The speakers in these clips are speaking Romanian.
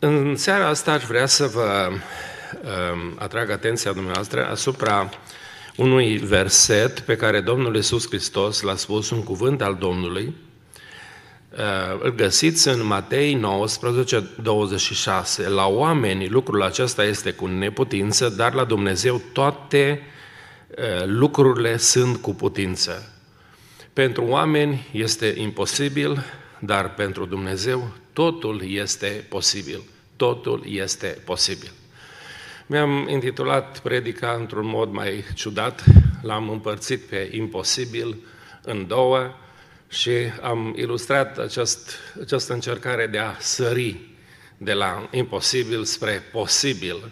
În seara asta aș vrea să vă uh, atrag atenția dumneavoastră asupra unui verset pe care Domnul Iisus Hristos l-a spus un cuvânt al Domnului. Uh, îl găsiți în Matei 19, 26. La oameni lucrul acesta este cu neputință, dar la Dumnezeu toate uh, lucrurile sunt cu putință. Pentru oameni este imposibil, dar pentru Dumnezeu totul este posibil. Totul este posibil. Mi-am intitulat predica într-un mod mai ciudat, l-am împărțit pe imposibil în două și am ilustrat acest, această încercare de a sări de la imposibil spre posibil,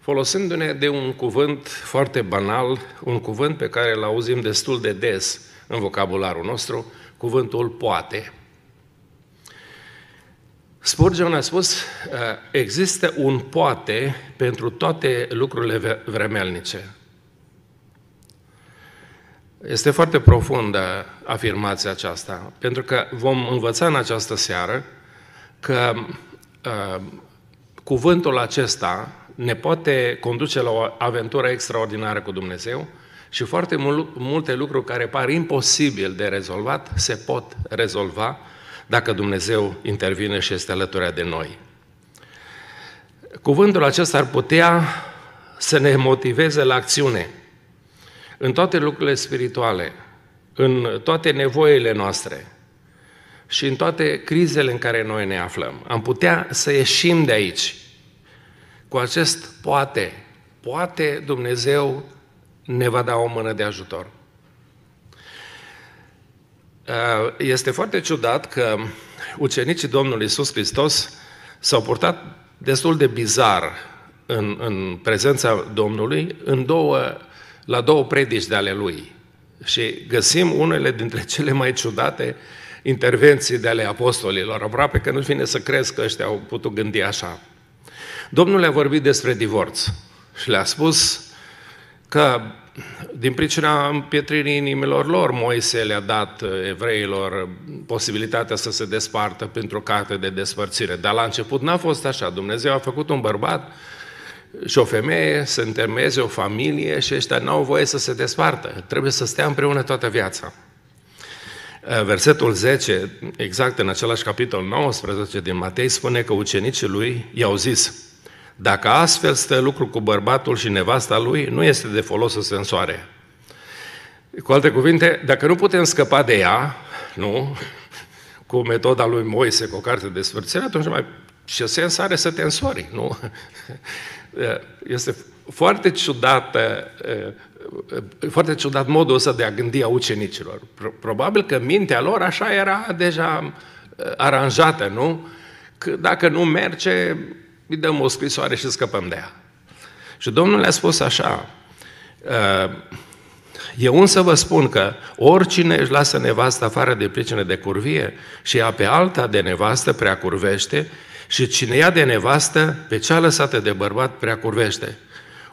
folosindu-ne de un cuvânt foarte banal, un cuvânt pe care îl auzim destul de des în vocabularul nostru, cuvântul poate. Spurgeon a spus, ă, există un poate pentru toate lucrurile vremelnice. Este foarte profundă afirmația aceasta, pentru că vom învăța în această seară că ă, cuvântul acesta ne poate conduce la o aventură extraordinară cu Dumnezeu și foarte multe lucruri care par imposibil de rezolvat se pot rezolva dacă Dumnezeu intervine și este alături de noi. Cuvântul acesta ar putea să ne motiveze la acțiune în toate lucrurile spirituale, în toate nevoile noastre și în toate crizele în care noi ne aflăm. Am putea să ieșim de aici cu acest poate. Poate Dumnezeu ne va da o mână de ajutor. Uh, este foarte ciudat că ucenicii Domnului Isus Hristos s-au purtat destul de bizar în, în prezența Domnului în două, la două predici de ale Lui. Și găsim unele dintre cele mai ciudate intervenții de ale apostolilor. Aproape că nu vine să crezi că ăștia au putut gândi așa. Domnul a vorbit despre divorț și le-a spus că din pricina împietririi inimilor lor, Moise le-a dat uh, evreilor uh, posibilitatea să se despartă pentru o carte de despărțire. Dar la început n-a fost așa. Dumnezeu a făcut un bărbat și o femeie să întermeze o familie și ăștia n-au voie să se despartă. Trebuie să stea împreună toată viața. Uh, versetul 10, exact în același capitol 19 din Matei, spune că ucenicii lui i-au zis, dacă astfel stă lucru cu bărbatul și nevasta lui, nu este de folos să se însoare. Cu alte cuvinte, dacă nu putem scăpa de ea, nu, cu metoda lui Moise, cu o carte de sfârțire, atunci mai ce sens are să te însori, nu? Este foarte ciudat, eh, foarte ciudat modul ăsta de a gândi a ucenicilor. Probabil că mintea lor așa era deja eh, aranjată, nu? Că dacă nu merge, îi dăm o scrisoare și scăpăm de ea. Și Domnul le-a spus așa, ă, eu însă vă spun că oricine își lasă nevasta afară de pricină de curvie și ea pe alta de nevastă prea curvește și cine ia de nevastă pe cea lăsată de bărbat prea curvește.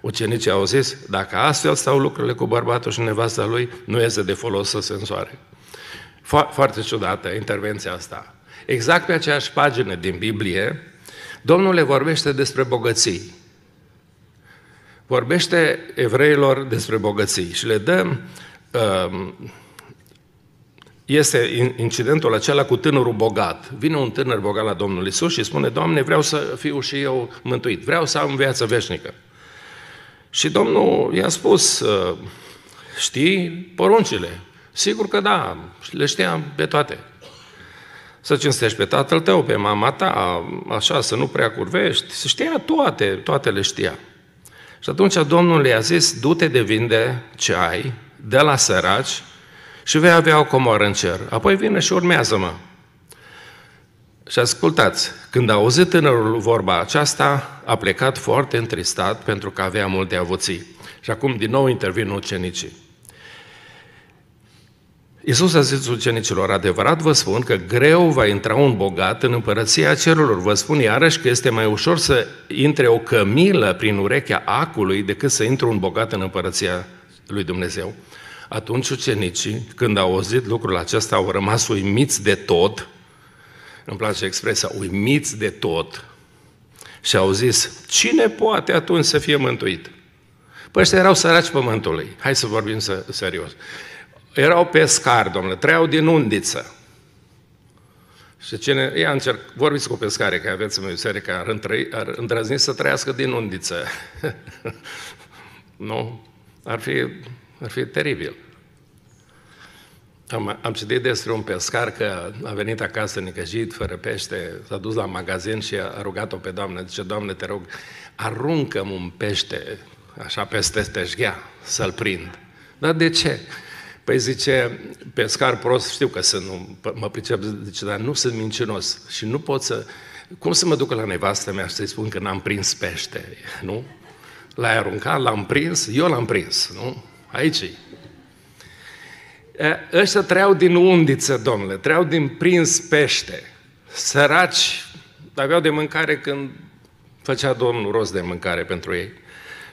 Ucenicii au zis, dacă astfel stau lucrurile cu bărbatul și nevasta lui, nu este de folos să se însoare. Fo- foarte ciudată intervenția asta. Exact pe aceeași pagină din Biblie, Domnul le vorbește despre bogății. Vorbește evreilor despre bogății și le dă um, este incidentul acela cu tânărul bogat. Vine un tânăr bogat la Domnul Isus și spune, Doamne, vreau să fiu și eu mântuit, vreau să am viață veșnică. Și Domnul i-a spus, uh, știi poruncile? Sigur că da, le știam pe toate. Să cinstești pe tatăl tău, pe mama ta, așa, să nu prea curvești. Să știa toate, toate le știa. Și atunci Domnul i-a zis, du-te de vinde ce ai, de la săraci și vei avea o comoră în cer. Apoi vine și urmează-mă. Și ascultați, când a auzit tânărul vorba aceasta, a plecat foarte întristat pentru că avea multe avuții. Și acum din nou intervin ucenicii. Iisus a zis ucenicilor, adevărat vă spun că greu va intra un bogat în împărăția cerurilor. Vă spun iarăși că este mai ușor să intre o cămilă prin urechea acului decât să intre un bogat în împărăția lui Dumnezeu. Atunci ucenicii, când au auzit lucrul acesta, au rămas uimiți de tot, îmi place expresia, uimiți de tot, și au zis, cine poate atunci să fie mântuit? Păi ăștia erau săraci pământului. Hai să vorbim să, serios erau pescari, domnule, treau din undiță. Și cine, ia încerc, vorbiți cu pescare, că aveți în biserică, care ar, întrăi, ar îndrăzni să trăiască din undiță. nu? Ar fi, ar fi teribil. Am, am citit despre un pescar că a venit acasă necăjit, fără pește, s-a dus la magazin și a rugat-o pe doamnă. Zice, doamne, te rog, aruncă un pește așa peste teșghea să-l prind. Dar de ce? Păi zice, scar prost, știu că sunt, nu, mă pricep, zice, dar nu sunt mincinos și nu pot să... Cum să mă duc la nevastă mea și să-i spun că n-am prins pește, nu? L-ai aruncat, l-am prins, eu l-am prins, nu? Aici -i. Ăștia treau din undiță, domnule, treau din prins pește. Săraci, aveau de mâncare când făcea Domnul rost de mâncare pentru ei.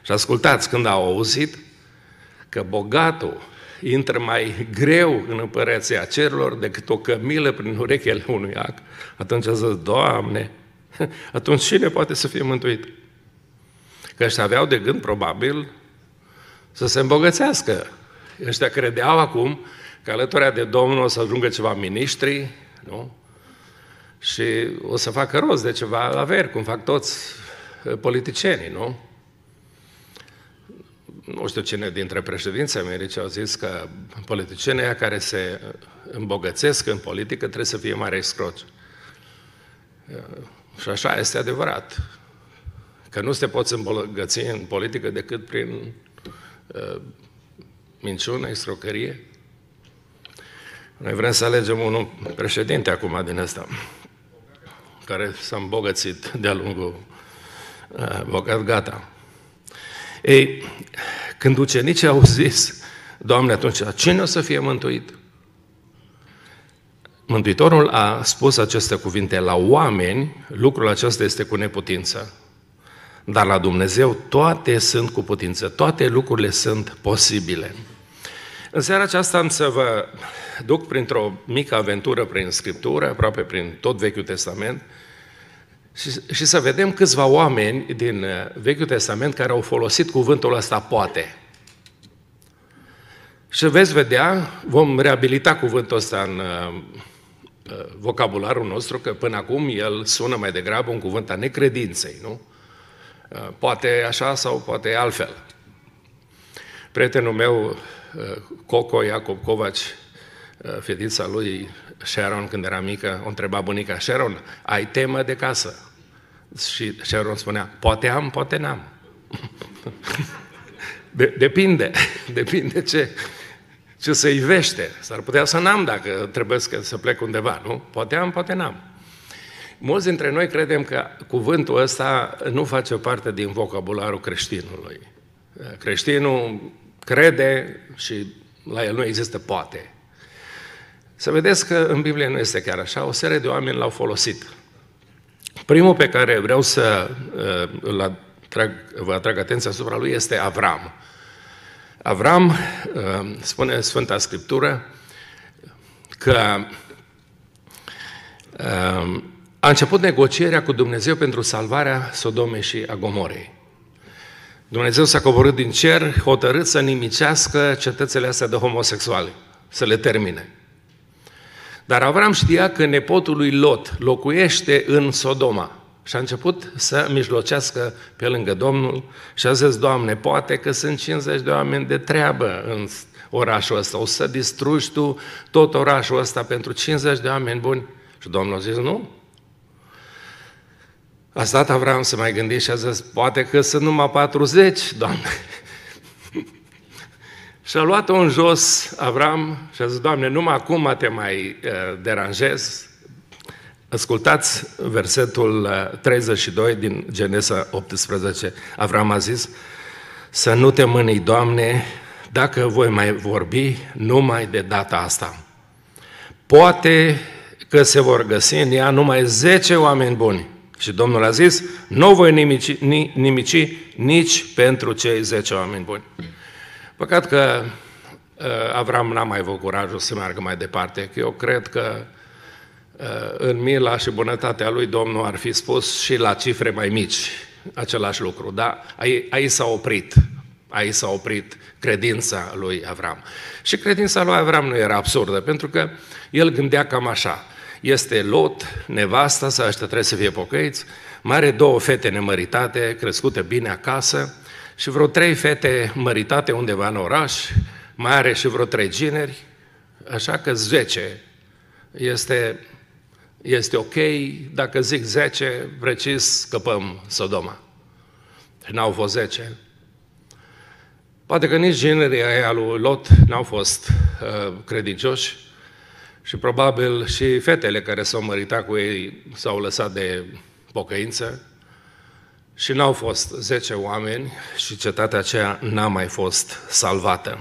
Și ascultați, când au auzit că bogatul intră mai greu în împărăția cerilor decât o cămilă prin urechele unui ac, atunci a zis Doamne, atunci cine poate să fie mântuit? Că ăștia aveau de gând, probabil, să se îmbogățească. Ăștia credeau acum că alăturea de Domnul o să ajungă ceva miniștri, nu? Și o să facă rost de ceva averi, cum fac toți politicienii, nu? nu știu cine dintre președinții Americii au zis că politicienii care se îmbogățesc în politică trebuie să fie mare scroci. Uh, și așa este adevărat. Că nu se poți îmbogăți în politică decât prin uh, minciună, escrocărie. Noi vrem să alegem unul președinte acum din ăsta, care s-a îmbogățit de-a lungul uh, bogat gata. Ei, când ucenicii au zis, Doamne, atunci cine o să fie mântuit? Mântuitorul a spus aceste cuvinte la oameni, lucrul acesta este cu neputință. Dar la Dumnezeu toate sunt cu putință, toate lucrurile sunt posibile. În seara aceasta am să vă duc printr-o mică aventură prin Scriptură, aproape prin tot Vechiul Testament, și, și să vedem câțiva oameni din uh, Vechiul Testament care au folosit cuvântul ăsta poate. Și veți vedea, vom reabilita cuvântul ăsta în uh, uh, vocabularul nostru, că până acum el sună mai degrabă un cuvânt a necredinței, nu? poate așa sau poate altfel. Prietenul meu, Coco Iacob Covaci, fetița lui Sharon, când era mică, o întreba bunica, Sharon, ai temă de casă? Și Sharon spunea, poate am, poate n-am. De, depinde, depinde ce, ce se ivește. S-ar putea să n-am dacă trebuie să plec undeva, nu? Poate am, poate n-am. Mulți dintre noi credem că cuvântul ăsta nu face parte din vocabularul creștinului. Creștinul crede și la el nu există poate. Să vedeți că în Biblie nu este chiar așa, o serie de oameni l-au folosit. Primul pe care vreau să uh, îl atrag, vă atrag atenția asupra lui este Avram. Avram, uh, spune Sfânta Scriptură, că uh, a început negocierea cu Dumnezeu pentru salvarea Sodomei și a Gomorei. Dumnezeu s-a coborât din cer, hotărât să nimicească cetățele astea de homosexuali, să le termine. Dar Avram știa că nepotul lui Lot locuiește în Sodoma și a început să mijlocească pe lângă Domnul și a zis, Doamne, poate că sunt 50 de oameni de treabă în orașul ăsta, o să distrugi tu tot orașul ăsta pentru 50 de oameni buni. Și Domnul a zis, nu. A stat Avram să mai gândi și a zis, poate că sunt numai 40, Doamne. Și a luat-o în jos Avram și a zis, Doamne, numai acum te mai eh, deranjez. Ascultați versetul 32 eh, din Genesa 18. Avram a zis, să nu te mânii, Doamne, dacă voi mai vorbi numai de data asta. Poate că se vor găsi în ea numai 10 oameni buni. Și Domnul a zis, nu voi nimici, nimici nici pentru cei 10 oameni buni. Păcat că ă, Avram n-a mai avut curajul să meargă mai departe, că eu cred că ă, în mila și bunătatea lui Domnul ar fi spus și la cifre mai mici același lucru, dar aici s-a oprit, aici s-a oprit credința lui Avram. Și credința lui Avram nu era absurdă, pentru că el gândea cam așa, este Lot, nevasta să ăștia trebuie să fie pocăiți, mare două fete nemăritate, crescute bine acasă, și vreo trei fete măritate undeva în oraș, mai are și vreo trei gineri, așa că 10 este, este ok, dacă zic 10, precis scăpăm Sodoma. N-au fost 10. Poate că nici ginerii aia lui Lot n-au fost uh, credincioși și probabil și fetele care s-au măritat cu ei s-au lăsat de pocăință, și n-au fost zece oameni și cetatea aceea n-a mai fost salvată.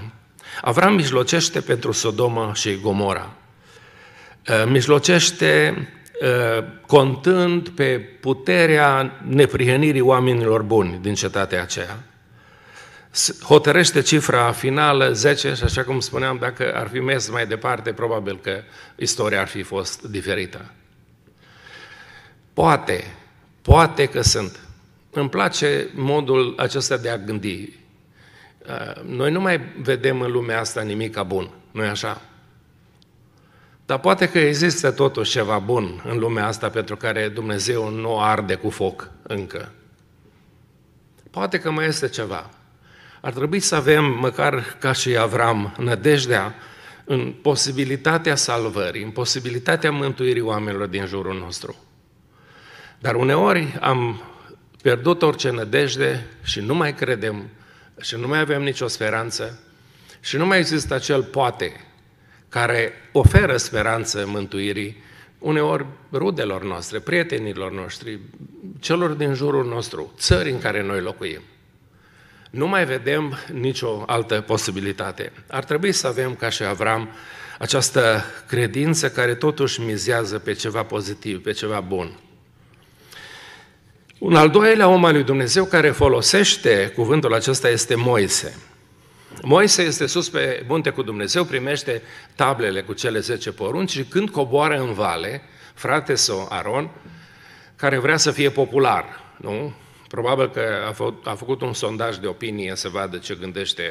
Avram mijlocește pentru Sodoma și Gomora. Eh, mijlocește eh, contând pe puterea neprihănirii oamenilor buni din cetatea aceea. Hotărăște cifra finală 10 și așa cum spuneam, dacă ar fi mers mai departe, probabil că istoria ar fi fost diferită. Poate, poate că sunt îmi place modul acesta de a gândi. Uh, noi nu mai vedem în lumea asta ca bun, nu e așa? Dar poate că există totuși ceva bun în lumea asta pentru care Dumnezeu nu arde cu foc încă. Poate că mai este ceva. Ar trebui să avem, măcar ca și Avram, nădejdea în posibilitatea salvării, în posibilitatea mântuirii oamenilor din jurul nostru. Dar uneori am pierdut orice nădejde și nu mai credem și nu mai avem nicio speranță și nu mai există acel poate care oferă speranță mântuirii uneori rudelor noastre, prietenilor noștri, celor din jurul nostru, țări în care noi locuim. Nu mai vedem nicio altă posibilitate. Ar trebui să avem, ca și Avram, această credință care totuși mizează pe ceva pozitiv, pe ceva bun. Un al doilea om al lui Dumnezeu care folosește cuvântul acesta este Moise. Moise este sus pe munte cu Dumnezeu, primește tablele cu cele 10 porunci și când coboară în vale, frate său Aron, care vrea să fie popular, nu? Probabil că a, fă, a făcut un sondaj de opinie să vadă ce gândește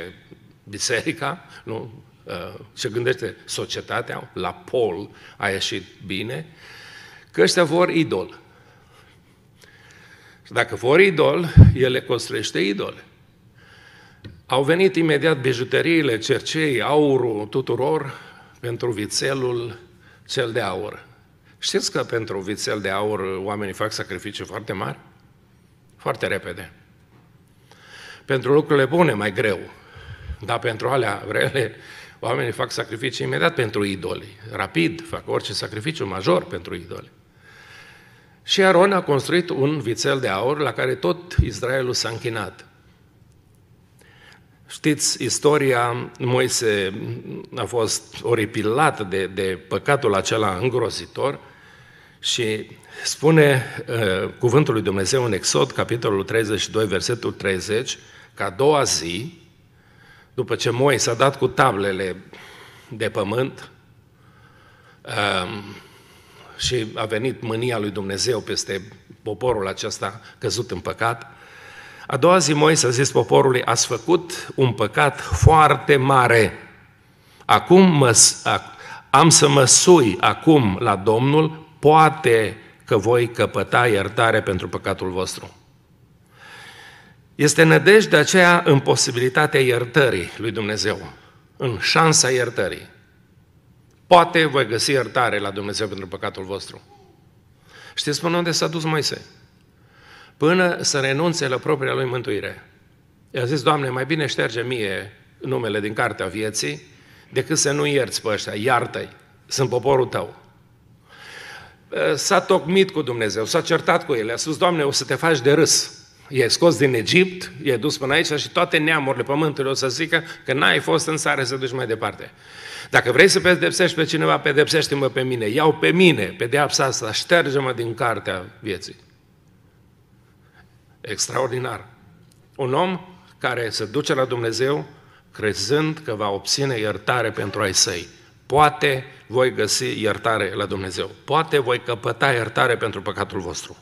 biserica, nu? Uh, ce gândește societatea, la pol a ieșit bine, că ăștia vor idol. Și dacă vor idol, le construiește idole. Au venit imediat bijuteriile, cercei, aurul tuturor pentru vițelul cel de aur. Știți că pentru vițel de aur oamenii fac sacrificii foarte mari? Foarte repede. Pentru lucrurile bune mai greu, dar pentru alea rele oamenii fac sacrificii imediat pentru idoli. Rapid, fac orice sacrificiu major pentru idoli. Și Aron a construit un vițel de aur la care tot Israelul s-a închinat. Știți, istoria Moise a fost oripilată de, de păcatul acela îngrozitor și spune uh, cuvântul lui Dumnezeu în Exod, capitolul 32, versetul 30, că a doua zi, după ce Moise a dat cu tablele de pământ, uh, și a venit mânia lui Dumnezeu peste poporul acesta căzut în păcat. A doua zi Moise a zis poporului, ați făcut un păcat foarte mare. Acum mă, am să mă sui acum la Domnul, poate că voi căpăta iertare pentru păcatul vostru. Este nădejde aceea în posibilitatea iertării lui Dumnezeu, în șansa iertării poate voi găsi iertare la Dumnezeu pentru păcatul vostru. Știți până unde s-a dus Moise? Până să renunțe la propria lui mântuire. I-a zis, Doamne, mai bine șterge mie numele din Cartea Vieții decât să nu ierți pe ăștia, iartă-i, sunt poporul tău. S-a tocmit cu Dumnezeu, s-a certat cu el, a spus, Doamne, o să te faci de râs e scos din Egipt, e dus până aici și toate neamurile pământului o să zică că n-ai fost în sare să duci mai departe. Dacă vrei să pedepsești pe cineva, pedepsește-mă pe mine, iau pe mine pedeapsa asta, șterge-mă din cartea vieții. Extraordinar. Un om care se duce la Dumnezeu crezând că va obține iertare pentru ai săi. Poate voi găsi iertare la Dumnezeu. Poate voi căpăta iertare pentru păcatul vostru.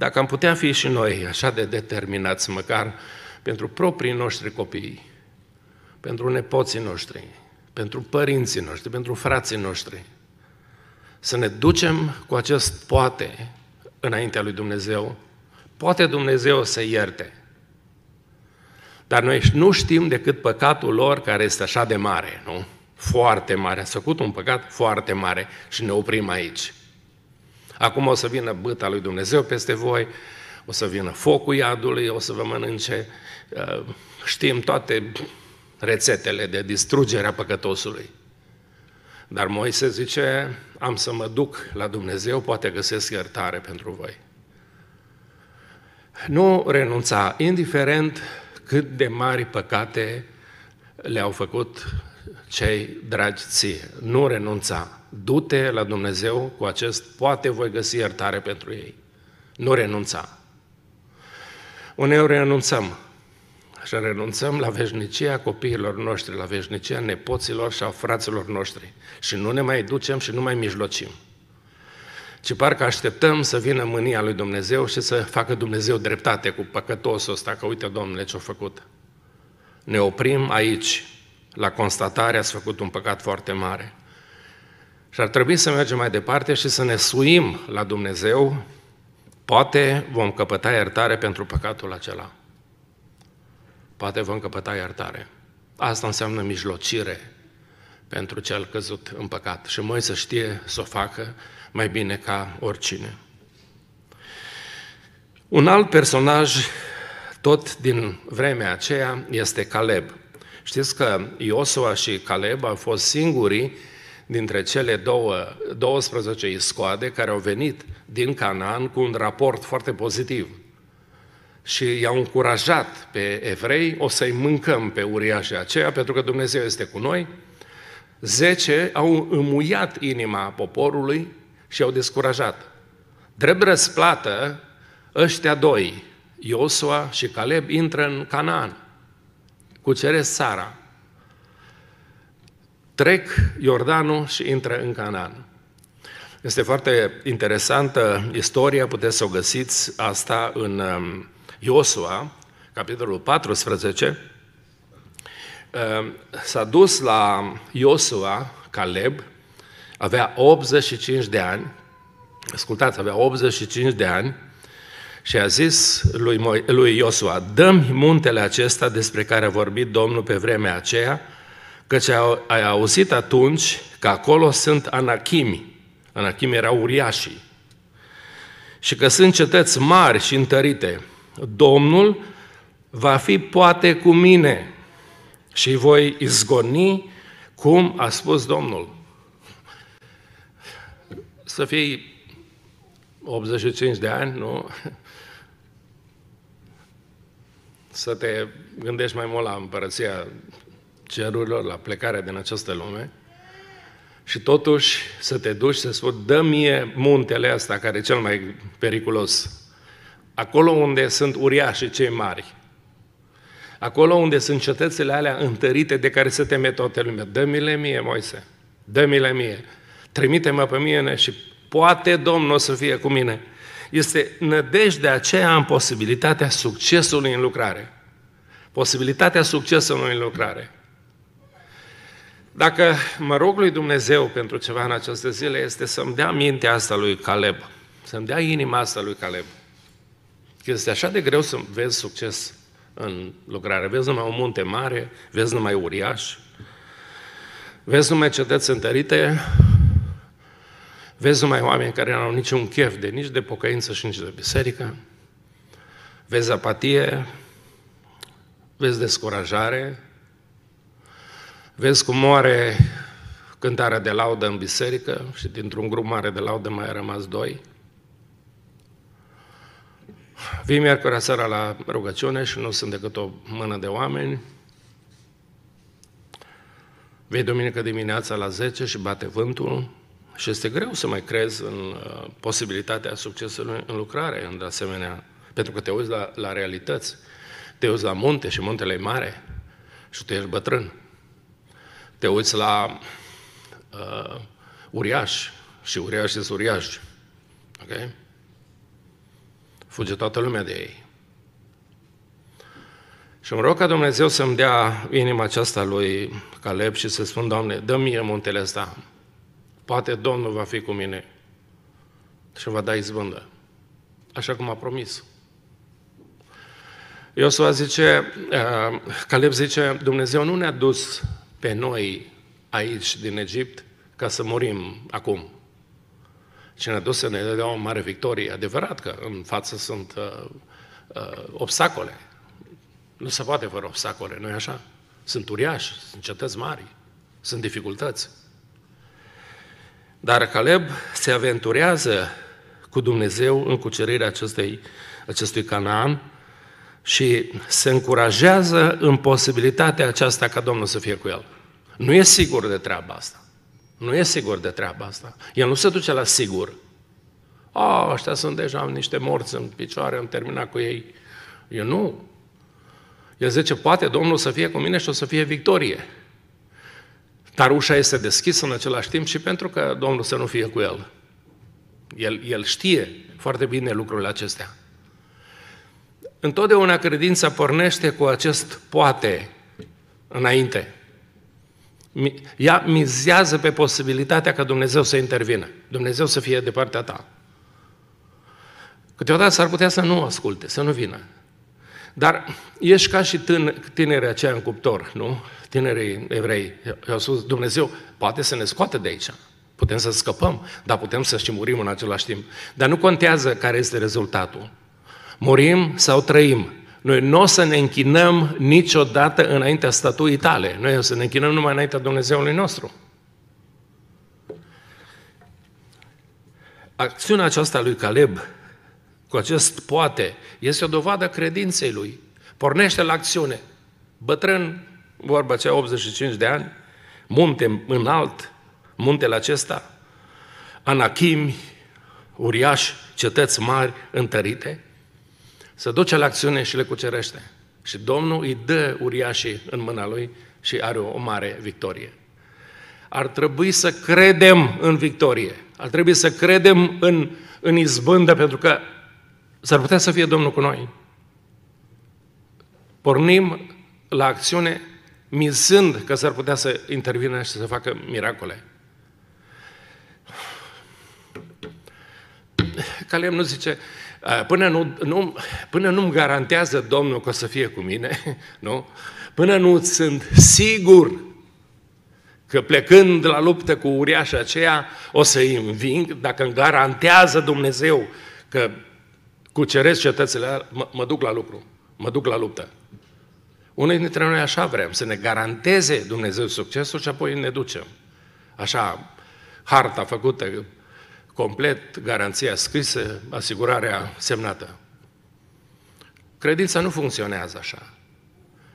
Dacă am putea fi și noi așa de determinați, măcar pentru proprii noștri copii, pentru nepoții noștri, pentru părinții noștri, pentru frații noștri, să ne ducem cu acest poate înaintea lui Dumnezeu, poate Dumnezeu să ierte. Dar noi nu știm decât păcatul lor care este așa de mare, nu? Foarte mare. A făcut un păcat foarte mare și ne oprim aici. Acum o să vină băta lui Dumnezeu peste voi, o să vină focul iadului, o să vă mănânce. Uh, știm toate rețetele de distrugere a păcătosului. Dar Moise zice, am să mă duc la Dumnezeu, poate găsesc iertare pentru voi. Nu renunța, indiferent cât de mari păcate le-au făcut cei dragi ție, nu renunța, du-te la Dumnezeu cu acest, poate voi găsi iertare pentru ei. Nu renunța. Uneori renunțăm. Și renunțăm la veșnicia copiilor noștri, la veșnicia nepoților și a fraților noștri. Și nu ne mai ducem și nu mai mijlocim. Ci parcă așteptăm să vină mânia lui Dumnezeu și să facă Dumnezeu dreptate cu păcătosul ăsta, că uite, Domnule, ce-a făcut. Ne oprim aici, la constatare ați făcut un păcat foarte mare. Și ar trebui să mergem mai departe și să ne suim la Dumnezeu, poate vom căpăta iertare pentru păcatul acela. Poate vom căpăta iertare. Asta înseamnă mijlocire pentru cel căzut în păcat. Și mai să știe să o facă mai bine ca oricine. Un alt personaj, tot din vremea aceea, este Caleb. Știți că Iosua și Caleb au fost singurii dintre cele două, 12 iscoade care au venit din Canaan cu un raport foarte pozitiv. Și i-au încurajat pe evrei, o să-i mâncăm pe uriașii aceia, pentru că Dumnezeu este cu noi. Zece au îmuiat inima poporului și au descurajat. Drept răsplată, ăștia doi, Iosua și Caleb, intră în Canaan cucere Sara trec Iordanul și intră în Canaan. Este foarte interesantă istoria, puteți să o găsiți asta în um, Iosua, capitolul 14. Um, s-a dus la Iosua, Caleb, avea 85 de ani, ascultați, avea 85 de ani, și a zis lui, lui Iosua, dăm muntele acesta despre care a vorbit Domnul pe vremea aceea, căci ai auzit atunci că acolo sunt anachimi. Anachimi erau uriașii. Și că sunt cetăți mari și întărite. Domnul va fi poate cu mine și voi izgoni cum a spus Domnul. Să fii 85 de ani, nu? să te gândești mai mult la împărăția cerurilor, la plecarea din această lume, și totuși să te duci să spui, dă mie muntele asta care e cel mai periculos. Acolo unde sunt uriașii cei mari. Acolo unde sunt cetățile alea întărite de care se teme toată lumea. Dă-mi-le mie, Moise. Dă-mi-le mie. Trimite-mă pe mine și poate Domnul o să fie cu mine este nădejdea aceea în posibilitatea succesului în lucrare. Posibilitatea succesului în lucrare. Dacă mă rog lui Dumnezeu pentru ceva în aceste zile, este să-mi dea mintea asta lui Caleb, să-mi dea inima asta lui Caleb. Că este așa de greu să vezi succes în lucrare. Vezi numai o munte mare, vezi numai uriaș, vezi numai cetăți întărite, Vezi numai oameni care nu au niciun chef de nici de pocăință și nici de biserică. Vezi apatie, vezi descurajare, vezi cum moare cântarea de laudă în biserică și dintr-un grup mare de laudă mai a rămas doi. Vii miercurea seara la rugăciune și nu sunt decât o mână de oameni. Vei duminică dimineața la 10 și bate vântul, și este greu să mai crezi în uh, posibilitatea succesului în lucrare, în asemenea, pentru că te uiți la, la realități, te uiți la munte și muntele e mare și tu ești bătrân. Te uiți la uh, uriaș și uriași sunt uriași. Ok? Fuge toată lumea de ei. Și mă rog ca Dumnezeu să-mi dea inima aceasta lui Caleb și să spun, Doamne, dă-mi muntele ăsta, Poate Domnul va fi cu mine și va da izbândă, așa cum a promis. Iosua zice, uh, Caleb zice, Dumnezeu nu ne-a dus pe noi aici din Egipt ca să murim acum, Ce ne-a dus să ne dea o mare victorie. Adevărat că în față sunt uh, uh, obstacole. Nu se poate fără obstacole, nu-i așa? Sunt uriași, sunt cetăți mari, sunt dificultăți. Dar Caleb se aventurează cu Dumnezeu în cucerirea acestei, acestui Canaan și se încurajează în posibilitatea aceasta ca Domnul să fie cu el. Nu e sigur de treaba asta. Nu e sigur de treaba asta. El nu se duce la sigur. A, oh, ăștia sunt deja am niște morți în picioare, am terminat cu ei. Eu nu. El zice, poate Domnul să fie cu mine și o să fie victorie. Dar ușa este deschisă în același timp și pentru că Domnul să nu fie cu el. El, el știe foarte bine lucrurile acestea. Întotdeauna credința pornește cu acest poate înainte. Ea mizează pe posibilitatea ca Dumnezeu să intervină, Dumnezeu să fie de partea ta. Câteodată s-ar putea să nu asculte, să nu vină, dar ești ca și tinerii aceia în cuptor, nu? Tinerii evrei. i au spus, Dumnezeu poate să ne scoată de aici. Putem să scăpăm, dar putem să și murim în același timp. Dar nu contează care este rezultatul. Murim sau trăim. Noi nu o să ne închinăm niciodată înaintea statuii tale. Noi o să ne închinăm numai înaintea Dumnezeului nostru. Acțiunea aceasta lui Caleb cu acest poate, este o dovadă credinței lui. Pornește la acțiune. Bătrân, vorba aceea, 85 de ani, munte înalt, muntele acesta, anachimi, uriași, cetăți mari, întărite, se duce la acțiune și le cucerește. Și Domnul îi dă uriașii în mâna lui și are o mare victorie. Ar trebui să credem în victorie. Ar trebui să credem în, în izbândă, pentru că S-ar putea să fie Domnul cu noi. Pornim la acțiune mizând că s-ar putea să intervină și să facă miracole. Calem nu zice, până, nu, nu, până nu-mi garantează Domnul că o să fie cu mine, nu? până nu sunt sigur că plecând la luptă cu uriașa aceea o să-i înving, dacă îmi garantează Dumnezeu că Cuceresc cetățile, mă, mă duc la lucru, mă duc la luptă. Unii dintre noi așa vrem, să ne garanteze Dumnezeu succesul și apoi ne ducem. Așa, harta făcută, complet, garanția scrisă, asigurarea semnată. Credința nu funcționează așa.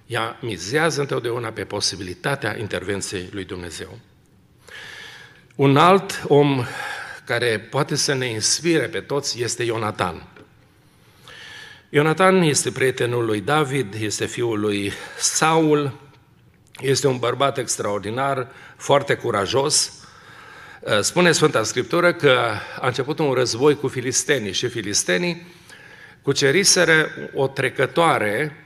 Ea mizează întotdeauna pe posibilitatea intervenției lui Dumnezeu. Un alt om care poate să ne inspire pe toți este Ionatan. Ionatan este prietenul lui David, este fiul lui Saul, este un bărbat extraordinar, foarte curajos. Eh, spune Sfânta Scriptură că a început un război cu filistenii și filistenii cuceriseră o trecătoare,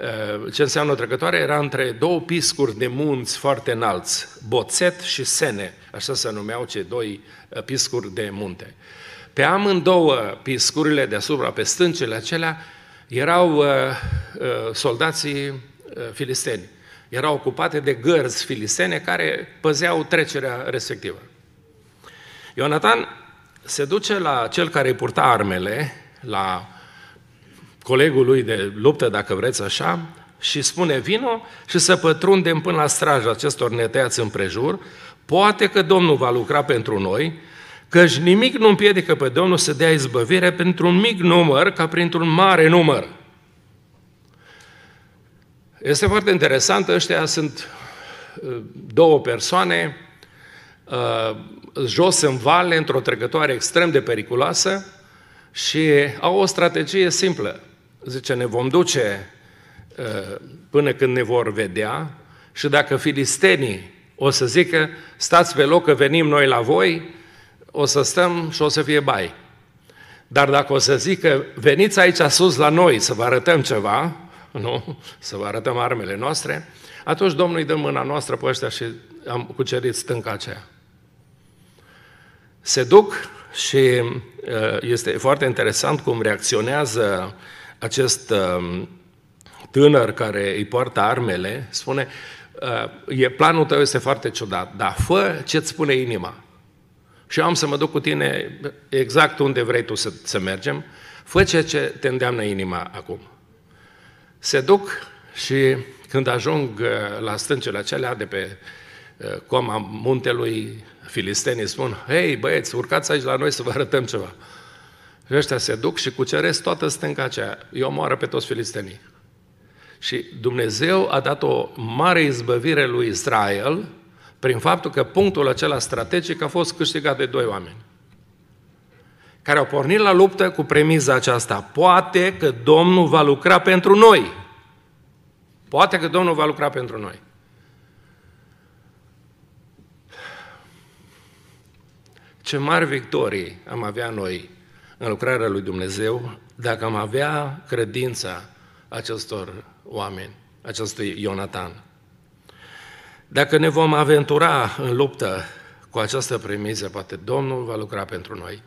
eh, ce înseamnă o trecătoare? Era între două piscuri de munți foarte înalți, Boțet și Sene, așa se numeau cei doi eh, piscuri de munte. Pe amândouă piscurile deasupra, pe stâncele acelea, erau uh, uh, soldații uh, filisteni. Erau ocupate de gărzi filistene care păzeau trecerea respectivă. Ionatan se duce la cel care îi purta armele, la colegul lui de luptă, dacă vreți așa, și spune, vino și să pătrundem până la straja acestor în împrejur, poate că Domnul va lucra pentru noi căci nimic nu împiedică pe Domnul să dea izbăvire pentru un mic număr ca printr-un mare număr. Este foarte interesant, ăștia sunt ă, două persoane ă, jos în vale, într-o trecătoare extrem de periculoasă și au o strategie simplă. Zice, ne vom duce ă, până când ne vor vedea și dacă filistenii o să zică, stați pe loc că venim noi la voi, o să stăm și o să fie bai. Dar dacă o să zică, veniți aici sus la noi să vă arătăm ceva, nu? Să vă arătăm armele noastre, atunci Domnul îi dă mâna noastră pe ăștia și am cucerit stânca aceea. Se duc și uh, este foarte interesant cum reacționează acest um, tânăr care îi poartă armele, spune, uh, planul tău este foarte ciudat, dar fă ce-ți spune inima și eu am să mă duc cu tine exact unde vrei tu să, să mergem, fă ceea ce te îndeamnă inima acum. Se duc și când ajung uh, la stâncele acelea de pe uh, coma muntelui, filistenii spun, hei băieți, urcați aici la noi să vă arătăm ceva. Și ăștia se duc și cuceresc toată stânca aceea. Eu omoară pe toți filistenii. Și Dumnezeu a dat o mare izbăvire lui Israel, prin faptul că punctul acela strategic a fost câștigat de doi oameni care au pornit la luptă cu premiza aceasta. Poate că Domnul va lucra pentru noi. Poate că Domnul va lucra pentru noi. Ce mari victorii am avea noi în lucrarea lui Dumnezeu dacă am avea credința acestor oameni, acestui Ionatan. Dacă ne vom aventura în luptă cu această premiză, poate Domnul va lucra pentru noi.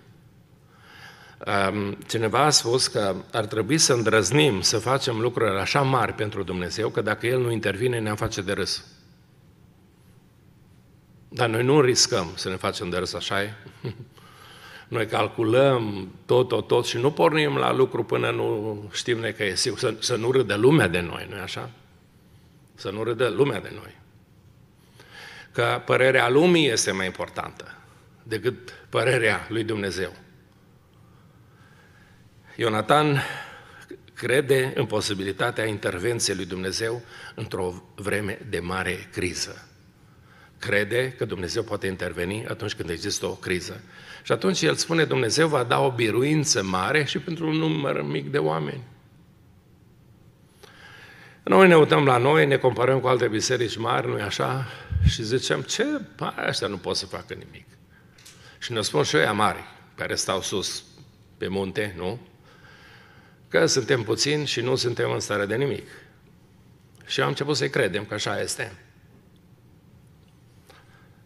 Cineva a spus că ar trebui să îndrăznim să facem lucruri așa mari pentru Dumnezeu, că dacă El nu intervine, ne-am face de râs. Dar noi nu riscăm să ne facem de râs, așa e? Noi calculăm tot, tot, tot și nu pornim la lucru până nu știm ne că e sigur. Să, să nu râdă lumea de noi, nu-i așa? Să nu râdă lumea de noi că părerea lumii este mai importantă decât părerea lui Dumnezeu. Ionatan crede în posibilitatea intervenției lui Dumnezeu într-o vreme de mare criză. Crede că Dumnezeu poate interveni atunci când există o criză. Și atunci el spune, Dumnezeu va da o biruință mare și pentru un număr mic de oameni. Noi ne uităm la noi, ne comparăm cu alte biserici mari, nu-i așa? Și ziceam, ce? Păi ăștia nu pot să facă nimic. Și ne spun și ei mari, care stau sus pe munte, nu? Că suntem puțini și nu suntem în stare de nimic. Și am început să-i credem că așa este.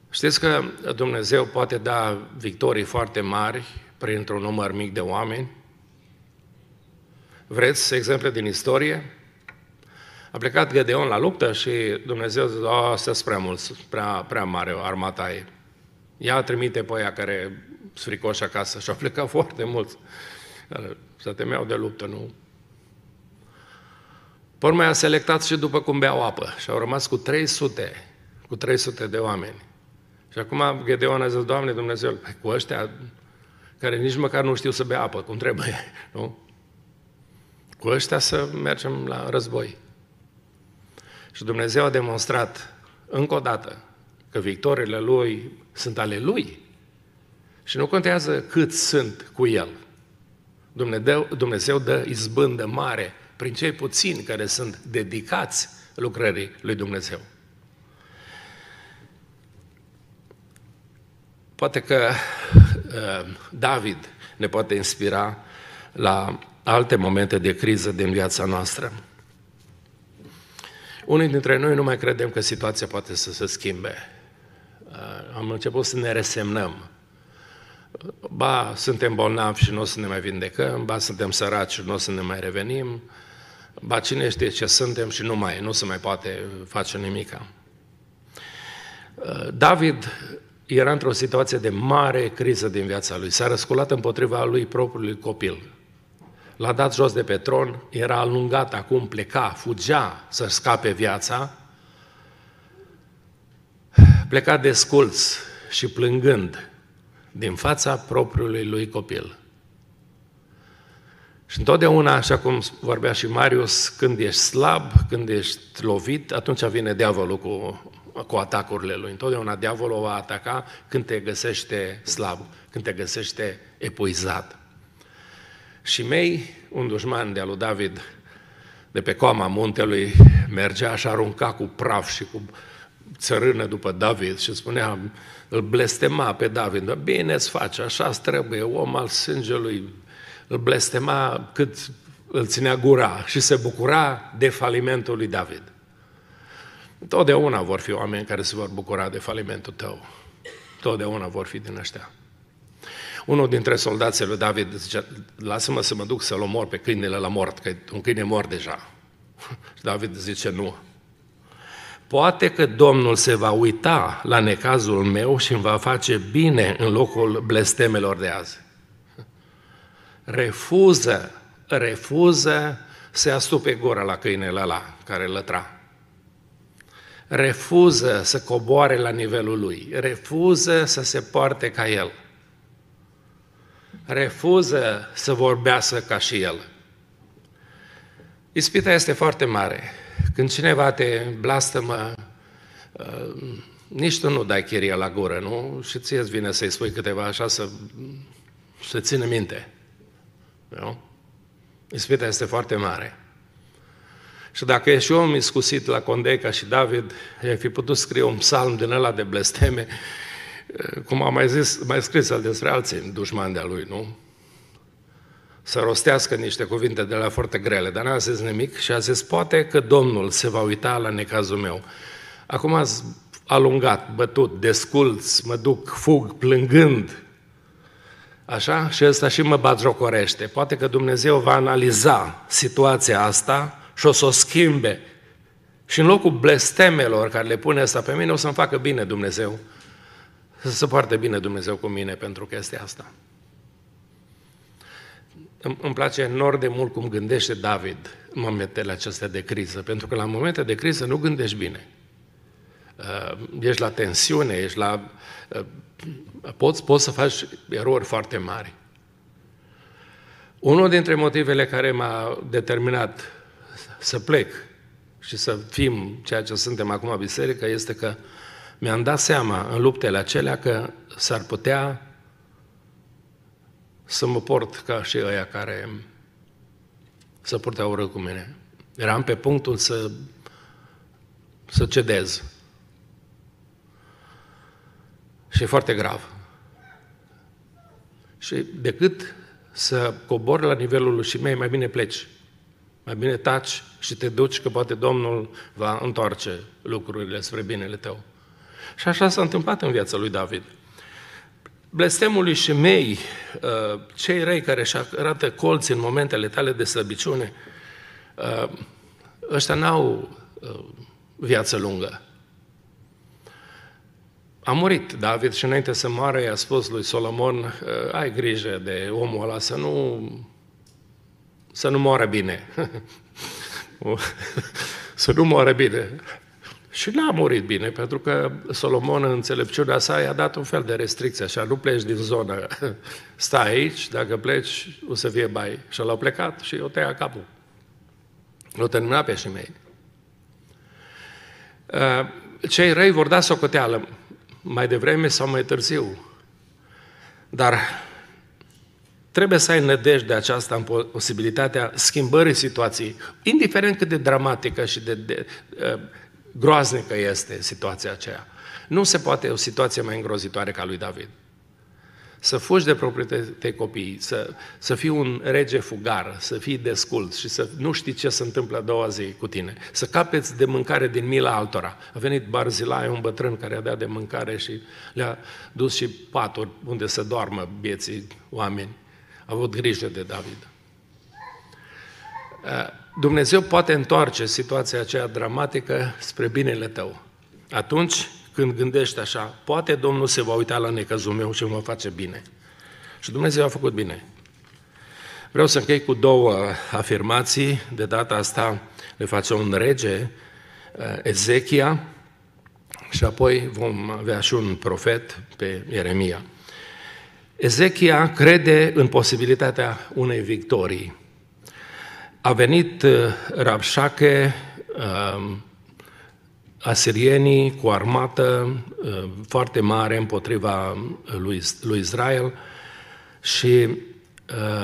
Știți că Dumnezeu poate da victorii foarte mari printr-un număr mic de oameni? Vreți exemple din istorie? A plecat Gedeon la luptă și Dumnezeu zice, să prea mult, prea, prea mare armata e. Ea trimite pe aia care sfricoși acasă și au plecat foarte mult. Să temeau de luptă, nu? Păi mai a selectat și după cum beau apă și au rămas cu 300, cu 300 de oameni. Și acum Gedeon a zis, Doamne Dumnezeu, păi cu ăștia care nici măcar nu știu să bea apă, cum trebuie, nu? Cu ăștia să mergem la război. Și Dumnezeu a demonstrat încă o dată că victorile Lui sunt ale Lui. Și nu contează cât sunt cu El. Dumnezeu, Dumnezeu dă izbândă mare prin cei puțini care sunt dedicați lucrării lui Dumnezeu. Poate că uh, David ne poate inspira la alte momente de criză din viața noastră. Unii dintre noi nu mai credem că situația poate să se schimbe. Uh, am început să ne resemnăm. Ba, suntem bolnavi și nu o să ne mai vindecăm, ba, suntem săraci și nu o să ne mai revenim, ba, cine știe ce suntem și nu mai, nu se mai poate face nimica. Uh, David era într-o situație de mare criză din viața lui. S-a răsculat împotriva lui propriului copil l-a dat jos de pe tron, era alungat acum, pleca, fugea să scape viața, pleca desculț și plângând din fața propriului lui copil. Și întotdeauna, așa cum vorbea și Marius, când ești slab, când ești lovit, atunci vine diavolul cu, cu atacurile lui. Întotdeauna diavolul va ataca când te găsește slab, când te găsește epuizat. Și mei, un dușman de-a lui David, de pe coama muntelui, mergea și arunca cu praf și cu țărână după David și spunea, îl blestema pe David, da, bine îți face, așa trebuie, om al sângelui, îl blestema cât îl ținea gura și se bucura de falimentul lui David. Totdeauna vor fi oameni care se vor bucura de falimentul tău. Totdeauna vor fi din ăștia. Unul dintre soldații lui David zice, lasă-mă să mă duc să-l omor pe câinele la mort, că un câine mor deja. Și David zice, nu. Poate că Domnul se va uita la necazul meu și îmi va face bine în locul blestemelor de azi. Refuză, refuză să astupe gura la câinele ăla care lătra refuză să coboare la nivelul lui, refuză să se poarte ca el refuză să vorbească ca și el. Ispita este foarte mare. Când cineva te blastămă, uh, nici tu nu dai chiria la gură, nu? Și ție îți vine să-i spui câteva așa să, să țină minte. Nu? Ispita este foarte mare. Și dacă ești om iscusit la Condeca și David, ai fi putut scrie un psalm din ăla de blesteme cum a mai zis, mai scris el despre alții dușmani de-a lui, nu? Să rostească niște cuvinte de la foarte grele, dar n-a zis nimic și a zis, poate că Domnul se va uita la necazul meu. Acum ați alungat, bătut, desculț, mă duc, fug, plângând, Așa? Și ăsta și mă batjocorește. Poate că Dumnezeu va analiza situația asta și o să o schimbe. Și în locul blestemelor care le pune asta pe mine, o să-mi facă bine Dumnezeu să se poarte bine Dumnezeu cu mine pentru că este asta. Îmi place enorm de mult cum gândește David în momentele acestea de criză, pentru că la momente de criză nu gândești bine. Uh, ești la tensiune, ești la... Uh, poți, poți să faci erori foarte mari. Unul dintre motivele care m-a determinat să plec și să fim ceea ce suntem acum biserică este că mi-am dat seama în luptele acelea că s-ar putea să mă port ca și ăia care să purtea ură cu mine. Eram pe punctul să, să cedez. Și e foarte grav. Și decât să cobori la nivelul lui mei, mai bine pleci. Mai bine taci și te duci că poate Domnul va întoarce lucrurile spre binele tău. Și așa s-a întâmplat în viața lui David. Blestemului și mei, uh, cei răi care își arată colți în momentele tale de slăbiciune, uh, ăștia n-au uh, viață lungă. A murit David și înainte să moară i-a spus lui Solomon, ai grijă de omul ăla să nu, să nu moară bine. să nu moară bine. Și n-a murit bine, pentru că Solomon, în înțelepciunea sa, i-a dat un fel de restricție, așa, nu pleci din zonă, stai aici, dacă pleci, o să fie bai. Și l-au plecat și o tăia capul. L-au terminat pe mei. Uh, cei răi vor da socoteală, mai devreme sau mai târziu. Dar trebuie să ai nădejde aceasta în posibilitatea schimbării situației, indiferent cât de dramatică și de, de, de uh, groaznică este situația aceea. Nu se poate o situație mai îngrozitoare ca lui David. Să fugi de proprii tăi copii, să, să fii un rege fugar, să fii descult și să nu știi ce se întâmplă a doua zi cu tine, să capeți de mâncare din mila altora. A venit Barzilai, un bătrân care a dat de mâncare și le-a dus și paturi unde să doarmă bieții oameni. A avut grijă de David. Dumnezeu poate întoarce situația aceea dramatică spre binele tău. Atunci când gândești așa, poate Domnul se va uita la necăzul meu și mă face bine. Și Dumnezeu a făcut bine. Vreau să închei cu două afirmații. De data asta le face un rege, eh, Ezechia, și apoi vom avea și un profet pe Ieremia. Ezechia crede în posibilitatea unei victorii a venit uh, Rabșache, um, asirienii cu armată uh, foarte mare împotriva lui, lui Israel și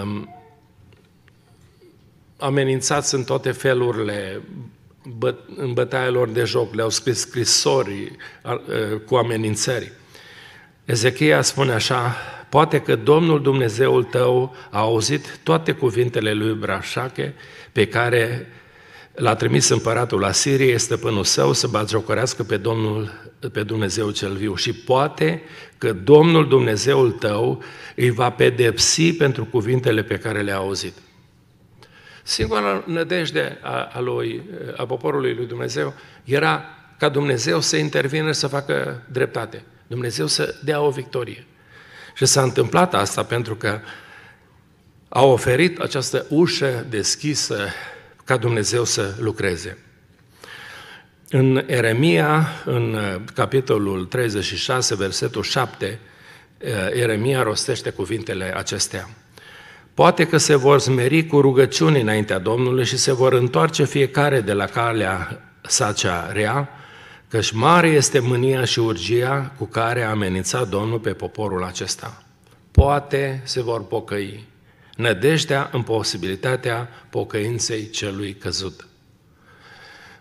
um, amenințați în toate felurile în bătaia lor de joc, le-au scris scrisori uh, cu amenințări. Ezechia spune așa Poate că Domnul Dumnezeul tău a auzit toate cuvintele lui Brașache pe care l-a trimis împăratul Asiriei, stăpânul său, să batjocorească pe Domnul, pe Dumnezeu cel viu. Și poate că Domnul Dumnezeul tău îi va pedepsi pentru cuvintele pe care le-a auzit. Singura nădejde a, a, lui, a poporului lui Dumnezeu era ca Dumnezeu să intervină să facă dreptate. Dumnezeu să dea o victorie. Și s-a întâmplat asta pentru că a oferit această ușă deschisă ca Dumnezeu să lucreze. În Eremia, în uh, capitolul 36, versetul 7, uh, Eremia rostește cuvintele acestea. Poate că se vor smeri cu rugăciuni înaintea Domnului și se vor întoarce fiecare de la calea sa cea rea, căci mare este mânia și urgia cu care a amenințat Domnul pe poporul acesta. Poate se vor pocăi, nădejdea în posibilitatea pocăinței celui căzut.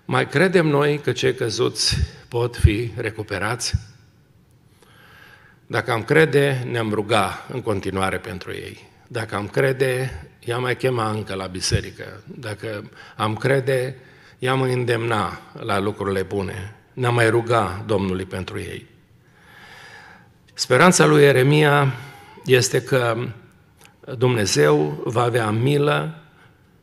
Mai credem noi că cei căzuți pot fi recuperați? Dacă am crede, ne-am ruga în continuare pentru ei. Dacă am crede, i-am mai chema încă la biserică. Dacă am crede, i-am îndemna la lucrurile bune n-a mai ruga Domnului pentru ei. Speranța lui Ieremia este că Dumnezeu va avea milă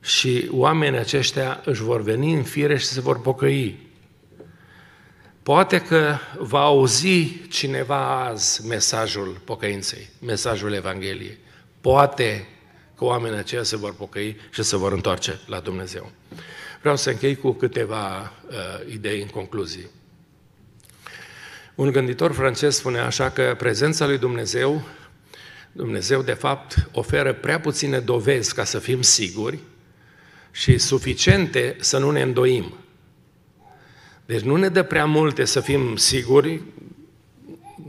și oamenii aceștia își vor veni în fire și se vor pocăi. Poate că va auzi cineva azi mesajul pocăinței, mesajul Evangheliei. Poate că oamenii aceia se vor pocăi și se vor întoarce la Dumnezeu. Vreau să închei cu câteva uh, idei în concluzie. Un gânditor francez spune așa că prezența lui Dumnezeu, Dumnezeu de fapt oferă prea puține dovezi ca să fim siguri și suficiente să nu ne îndoim. Deci nu ne dă prea multe să fim siguri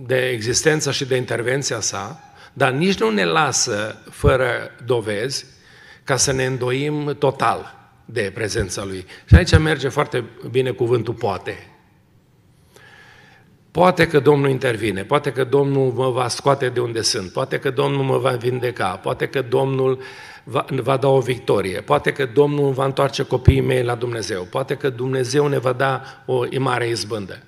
de existența și de intervenția sa, dar nici nu ne lasă fără dovezi ca să ne îndoim total de prezența lui. Și aici merge foarte bine cuvântul poate. Poate că Domnul intervine, poate că Domnul mă va scoate de unde sunt, poate că Domnul mă va vindeca, poate că Domnul va, va da o victorie, poate că Domnul va întoarce copiii mei la Dumnezeu, poate că Dumnezeu ne va da o mare izbândă.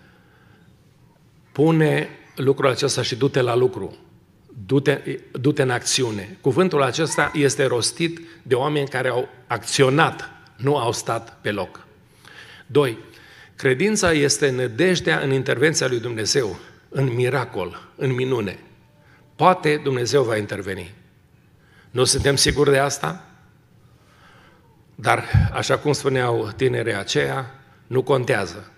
Pune lucrul acesta și du-te la lucru, du-te, du-te în acțiune. Cuvântul acesta este rostit de oameni care au acționat, nu au stat pe loc. Doi, Credința este nădejdea în intervenția lui Dumnezeu, în miracol, în minune. Poate Dumnezeu va interveni. Nu suntem siguri de asta? Dar, așa cum spuneau tinerii aceia, nu contează.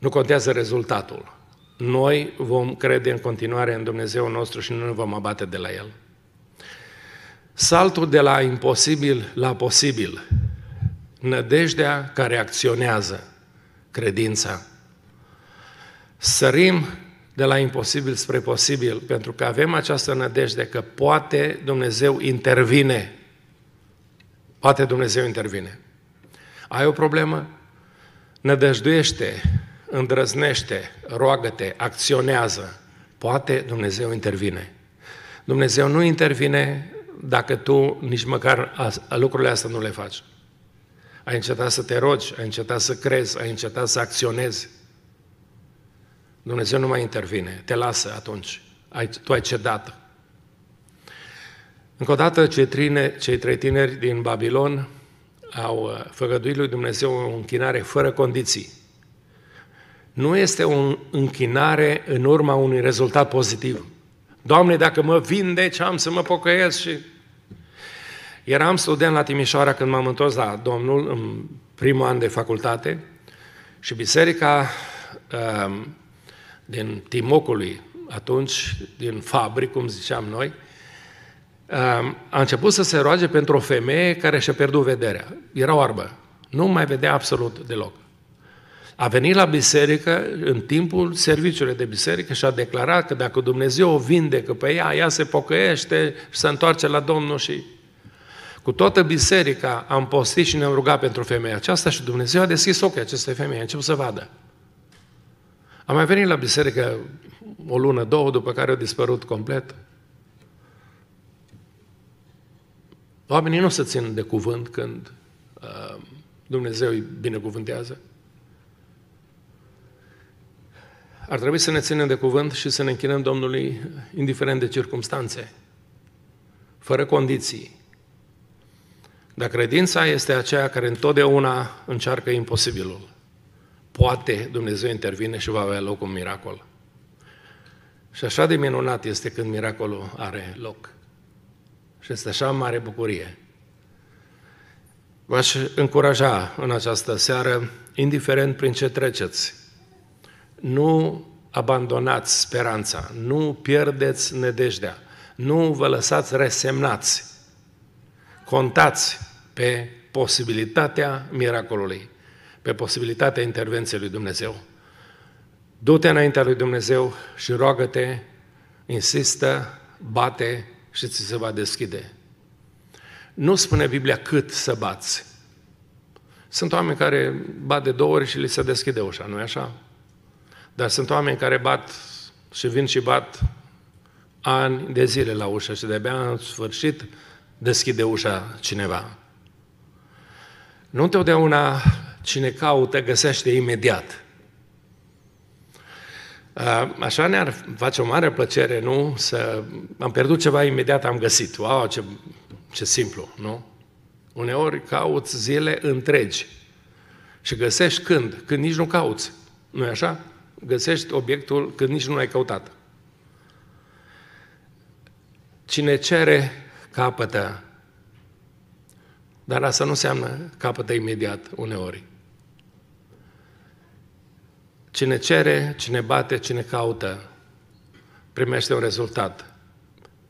Nu contează rezultatul. Noi vom crede în continuare în Dumnezeu nostru și nu ne vom abate de la El. Saltul de la imposibil la posibil. Nădejdea care acționează credința. Sărim de la imposibil spre posibil, pentru că avem această nădejde că poate Dumnezeu intervine. Poate Dumnezeu intervine. Ai o problemă? Nădăjduiește, îndrăznește, roagă-te, acționează. Poate Dumnezeu intervine. Dumnezeu nu intervine dacă tu nici măcar lucrurile astea nu le faci ai încetat să te rogi, ai încetat să crezi, ai încetat să acționezi. Dumnezeu nu mai intervine, te lasă atunci. Ai, tu ai cedat. Încă o dată, cei, trine, cei trei tineri din Babilon au uh, făgăduit lui Dumnezeu o închinare fără condiții. Nu este o închinare în urma unui rezultat pozitiv. Doamne, dacă mă vindeci, am să mă pocăiesc și Eram student la Timișoara când m-am întors la Domnul în primul an de facultate și biserica ehm, din Timocului, atunci din fabric, cum ziceam noi, ehm, a început să se roage pentru o femeie care și-a pierdut vederea. Era oarbă. Nu mai vedea absolut deloc. A venit la biserică în timpul serviciului de biserică și a declarat că dacă Dumnezeu o vindecă pe ea, ea se pocăiește și se întoarce la Domnul și cu toată biserica am postit și ne-am rugat pentru femeia aceasta și Dumnezeu a deschis ochii acestei femei, a început să vadă. Am mai venit la biserică o lună, două, după care au dispărut complet. Oamenii nu se țin de cuvânt când uh, Dumnezeu îi binecuvântează. Ar trebui să ne ținem de cuvânt și să ne închinăm Domnului indiferent de circumstanțe, fără condiții, dar credința este aceea care întotdeauna încearcă imposibilul. Poate Dumnezeu intervine și va avea loc un miracol. Și așa de minunat este când miracolul are loc. Și este așa mare bucurie. V-aș încuraja în această seară, indiferent prin ce treceți, nu abandonați speranța, nu pierdeți nedejdea, nu vă lăsați resemnați. Contați pe posibilitatea miracolului, pe posibilitatea intervenției lui Dumnezeu. Du-te înaintea lui Dumnezeu și roagă-te, insistă, bate și ți se va deschide. Nu spune Biblia cât să bați. Sunt oameni care bat de două ori și li se deschide ușa, nu-i așa? Dar sunt oameni care bat și vin și bat ani de zile la ușă și de-abia în sfârșit deschide ușa cineva. Nu întotdeauna cine caută găsește imediat. Uh, așa ne-ar face o mare plăcere, nu? Să am pierdut ceva, imediat am găsit. Wow, ce, ce simplu, nu? Uneori cauți zile întregi și găsești când? Când nici nu cauți. nu e așa? Găsești obiectul când nici nu l-ai căutat. Cine cere, capătă. Dar asta nu înseamnă capătă imediat uneori. Cine cere, cine bate, cine caută, primește un rezultat.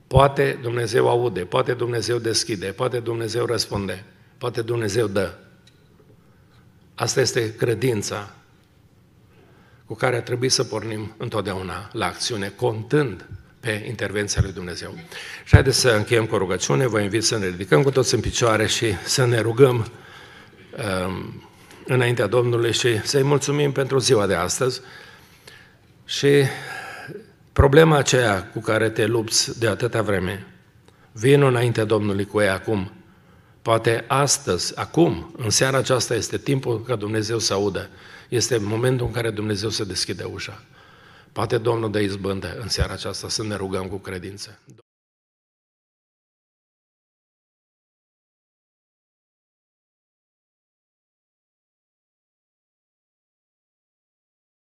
Poate Dumnezeu aude, poate Dumnezeu deschide, poate Dumnezeu răspunde, poate Dumnezeu dă. Asta este credința cu care trebuie să pornim întotdeauna la acțiune, contând pe intervenția lui Dumnezeu. Și haideți să încheiem cu o rugăciune, vă invit să ne ridicăm cu toți în picioare și să ne rugăm um, înaintea Domnului și să-i mulțumim pentru ziua de astăzi. Și problema aceea cu care te lupți de atâta vreme, vin înaintea Domnului cu ea acum. Poate astăzi, acum, în seara aceasta, este timpul ca Dumnezeu să audă. Este momentul în care Dumnezeu să deschide ușa. Poate Domnul dă izbândă în seara aceasta să ne rugăm cu credință.